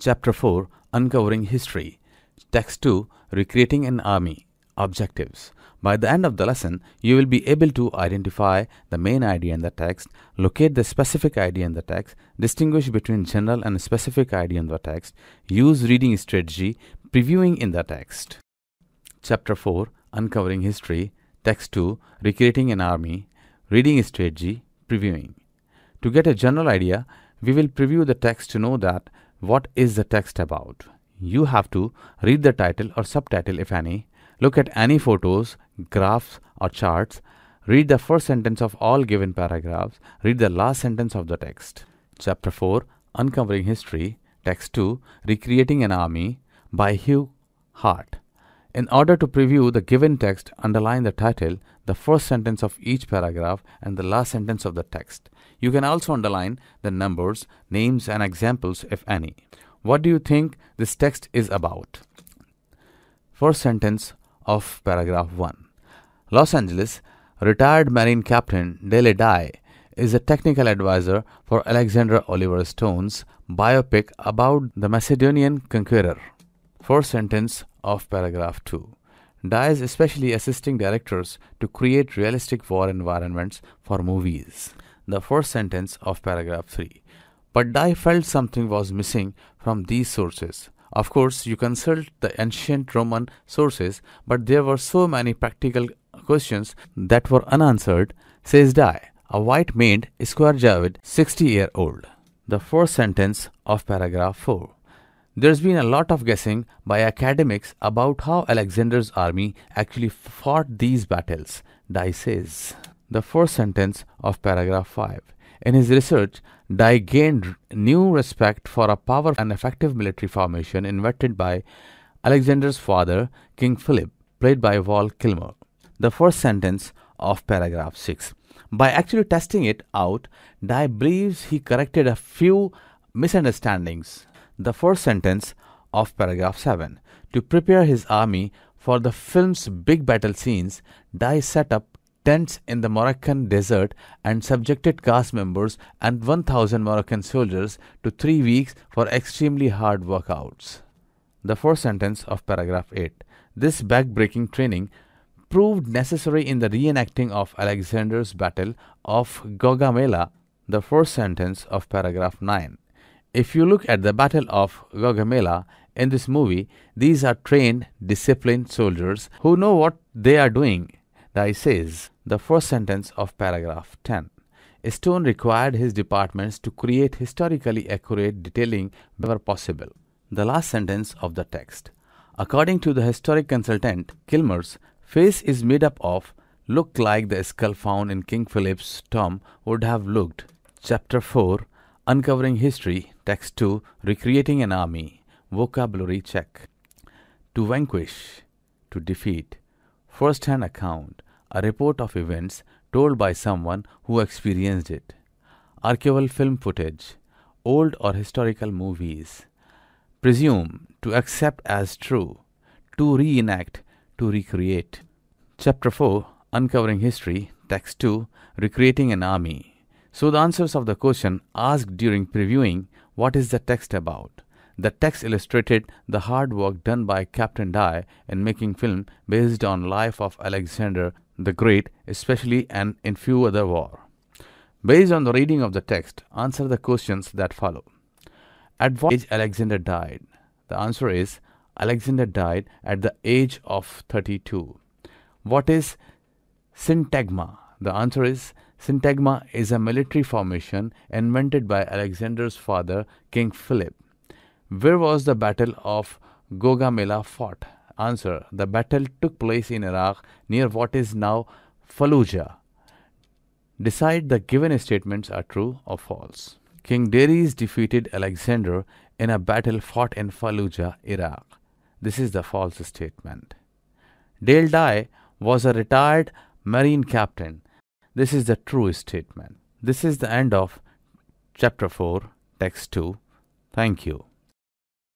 Chapter 4 Uncovering History. Text 2 Recreating an Army. Objectives. By the end of the lesson, you will be able to identify the main idea in the text, locate the specific idea in the text, distinguish between general and specific idea in the text, use reading strategy, previewing in the text. Chapter 4 Uncovering History, Text 2 Recreating an Army, Reading Strategy, Previewing. To get a general idea, we will preview the text to know that what is the text about. You have to read the title or subtitle, if any, look at any photos, graphs, or charts, read the first sentence of all given paragraphs, read the last sentence of the text. Chapter 4 Uncovering History, Text 2 Recreating an Army by Hugh Hart. In order to preview the given text, underline the title, the first sentence of each paragraph, and the last sentence of the text. You can also underline the numbers, names, and examples, if any. What do you think this text is about? First sentence of paragraph 1 Los Angeles, retired Marine Captain Dele Dye is a technical advisor for Alexander Oliver Stone's biopic about the Macedonian conqueror. First sentence of paragraph 2. DAI is especially assisting directors to create realistic war environments for movies. The first sentence of paragraph 3. But DAI felt something was missing from these sources. Of course, you consult the ancient Roman sources, but there were so many practical questions that were unanswered, says Dai, a white maned Square Javid, 60 year old. The first sentence of paragraph 4. There's been a lot of guessing by academics about how Alexander's army actually fought these battles, Dye says. The first sentence of paragraph 5. In his research, Dye gained new respect for a powerful and effective military formation invented by Alexander's father, King Philip, played by Val Kilmer. The first sentence of paragraph 6. By actually testing it out, Dye believes he corrected a few misunderstandings the first sentence of paragraph 7. To prepare his army for the film's big battle scenes, Dai set up tents in the Moroccan desert and subjected cast members and 1,000 Moroccan soldiers to three weeks for extremely hard workouts. The fourth sentence of paragraph 8. This back-breaking training proved necessary in the reenacting of Alexander's battle of Gaugamela, the first sentence of paragraph 9. If you look at the Battle of Gaugamela in this movie, these are trained, disciplined soldiers who know what they are doing. Dai says the first sentence of paragraph 10. Stone required his departments to create historically accurate detailing wherever possible. The last sentence of the text. According to the historic consultant Kilmer's, face is made up of look like the skull found in King Philip's tomb would have looked. Chapter 4 Uncovering History, Text 2 Recreating an Army, Vocabulary Check. To vanquish, to defeat. First hand account, a report of events told by someone who experienced it. Archival film footage, old or historical movies. Presume, to accept as true. To reenact, to recreate. Chapter 4 Uncovering History, Text 2 Recreating an Army. So the answers of the question asked during previewing what is the text about? The text illustrated the hard work done by Captain Dye in making film based on life of Alexander the Great, especially and in few other war. Based on the reading of the text, answer the questions that follow. At what age Alexander died? The answer is Alexander died at the age of 32. What is syntagma? The answer is Syntagma is a military formation invented by Alexander's father, King Philip. Where was the Battle of Gogamela fought? Answer The battle took place in Iraq near what is now Fallujah. Decide the given statements are true or false. King Darius defeated Alexander in a battle fought in Fallujah, Iraq. This is the false statement. Dale Dye was a retired marine captain this is the true statement. This is the end of chapter 4, text 2. Thank you.